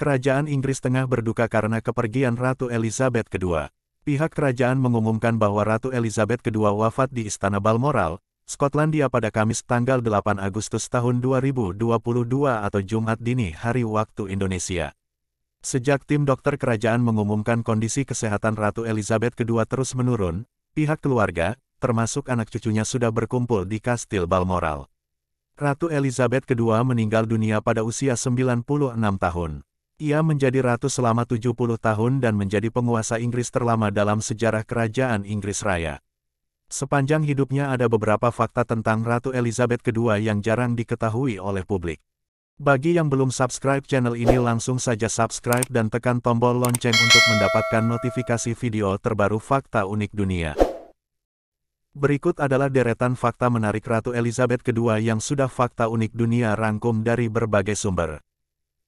Kerajaan Inggris tengah berduka karena kepergian Ratu Elizabeth II. Pihak kerajaan mengumumkan bahwa Ratu Elizabeth II wafat di Istana Balmoral, Skotlandia pada Kamis tanggal 8 Agustus tahun 2022 atau Jumat dini hari waktu Indonesia. Sejak tim dokter kerajaan mengumumkan kondisi kesehatan Ratu Elizabeth II terus menurun, pihak keluarga, termasuk anak cucunya sudah berkumpul di Kastil Balmoral. Ratu Elizabeth II meninggal dunia pada usia 96 tahun. Ia menjadi ratu selama 70 tahun dan menjadi penguasa Inggris terlama dalam sejarah kerajaan Inggris Raya. Sepanjang hidupnya ada beberapa fakta tentang Ratu Elizabeth II yang jarang diketahui oleh publik. Bagi yang belum subscribe channel ini langsung saja subscribe dan tekan tombol lonceng untuk mendapatkan notifikasi video terbaru fakta unik dunia. Berikut adalah deretan fakta menarik Ratu Elizabeth II yang sudah fakta unik dunia rangkum dari berbagai sumber.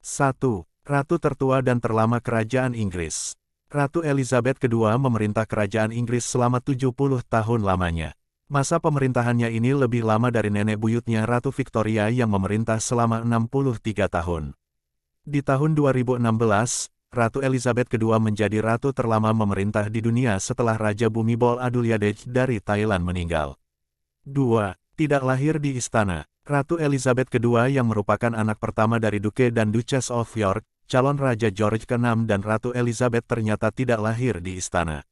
1. Ratu tertua dan terlama Kerajaan Inggris. Ratu Elizabeth II memerintah Kerajaan Inggris selama 70 tahun lamanya. Masa pemerintahannya ini lebih lama dari nenek buyutnya Ratu Victoria yang memerintah selama 63 tahun. Di tahun 2016, Ratu Elizabeth II menjadi ratu terlama memerintah di dunia setelah Raja Bumi Bol Adulyadej dari Thailand meninggal. 2. Tidak lahir di istana. Ratu Elizabeth II yang merupakan anak pertama dari Duke dan Duchess of York, calon Raja George VI dan Ratu Elizabeth ternyata tidak lahir di istana.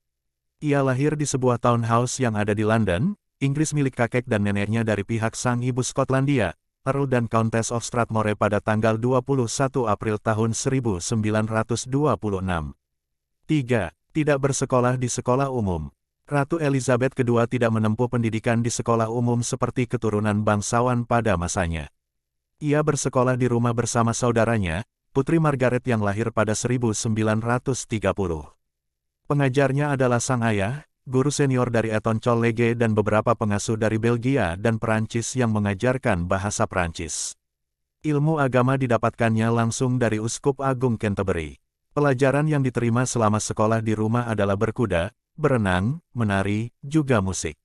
Ia lahir di sebuah townhouse yang ada di London, Inggris milik kakek dan neneknya dari pihak sang ibu Skotlandia, Earl dan Countess of Strathmore pada tanggal 21 April tahun 1926. 3. Tidak bersekolah di sekolah umum. Ratu Elizabeth II tidak menempuh pendidikan di sekolah umum seperti keturunan bangsawan pada masanya. Ia bersekolah di rumah bersama saudaranya, Putri Margaret yang lahir pada 1930. Pengajarnya adalah sang ayah, guru senior dari Eton College dan beberapa pengasuh dari Belgia dan Perancis yang mengajarkan bahasa Perancis. Ilmu agama didapatkannya langsung dari Uskup Agung Canterbury. Pelajaran yang diterima selama sekolah di rumah adalah berkuda, berenang, menari, juga musik.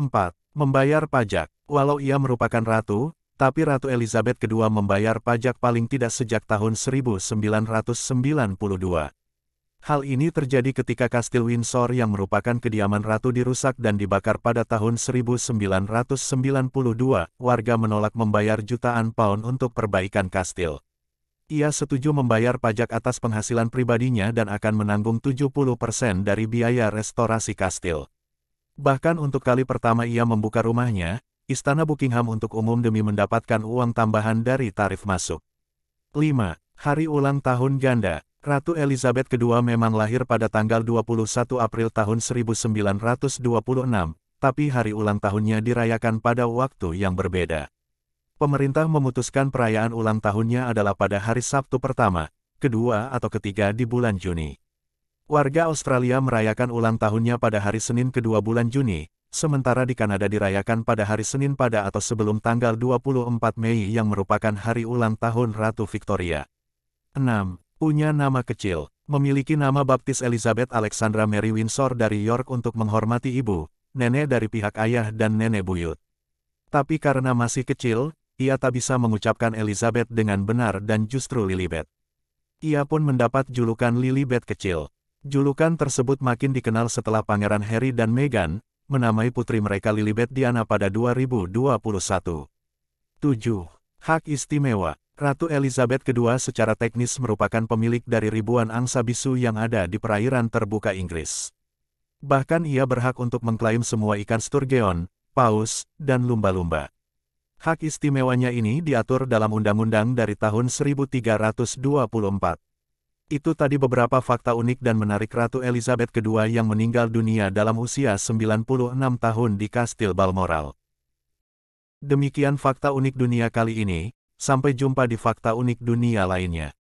4. Membayar pajak. Walau ia merupakan ratu, tapi Ratu Elizabeth II membayar pajak paling tidak sejak tahun 1992. Hal ini terjadi ketika Kastil Windsor yang merupakan kediaman ratu dirusak dan dibakar pada tahun 1992, warga menolak membayar jutaan pound untuk perbaikan kastil. Ia setuju membayar pajak atas penghasilan pribadinya dan akan menanggung 70% dari biaya restorasi kastil. Bahkan untuk kali pertama ia membuka rumahnya, Istana Buckingham untuk umum demi mendapatkan uang tambahan dari tarif masuk. 5. Hari ulang tahun ganda Ratu Elizabeth II memang lahir pada tanggal 21 April tahun 1926, tapi hari ulang tahunnya dirayakan pada waktu yang berbeda. Pemerintah memutuskan perayaan ulang tahunnya adalah pada hari Sabtu pertama, kedua atau ketiga di bulan Juni. Warga Australia merayakan ulang tahunnya pada hari Senin kedua bulan Juni, sementara di Kanada dirayakan pada hari Senin pada atau sebelum tanggal 24 Mei yang merupakan hari ulang tahun Ratu Victoria. 6. Punya nama kecil, memiliki nama baptis Elizabeth Alexandra Mary Windsor dari York untuk menghormati ibu, nenek dari pihak ayah dan nenek buyut. Tapi karena masih kecil, ia tak bisa mengucapkan Elizabeth dengan benar dan justru Lilibet. Ia pun mendapat julukan Lilibet kecil. Julukan tersebut makin dikenal setelah Pangeran Harry dan Meghan, menamai putri mereka Lilibet Diana pada 2021. 7. Hak Istimewa Ratu Elizabeth II secara teknis merupakan pemilik dari ribuan angsa bisu yang ada di perairan terbuka Inggris. Bahkan ia berhak untuk mengklaim semua ikan sturgeon, paus, dan lumba-lumba. Hak istimewanya ini diatur dalam Undang-Undang dari tahun 1324. Itu tadi beberapa fakta unik dan menarik Ratu Elizabeth II yang meninggal dunia dalam usia 96 tahun di Kastil Balmoral. Demikian fakta unik dunia kali ini, sampai jumpa di fakta unik dunia lainnya.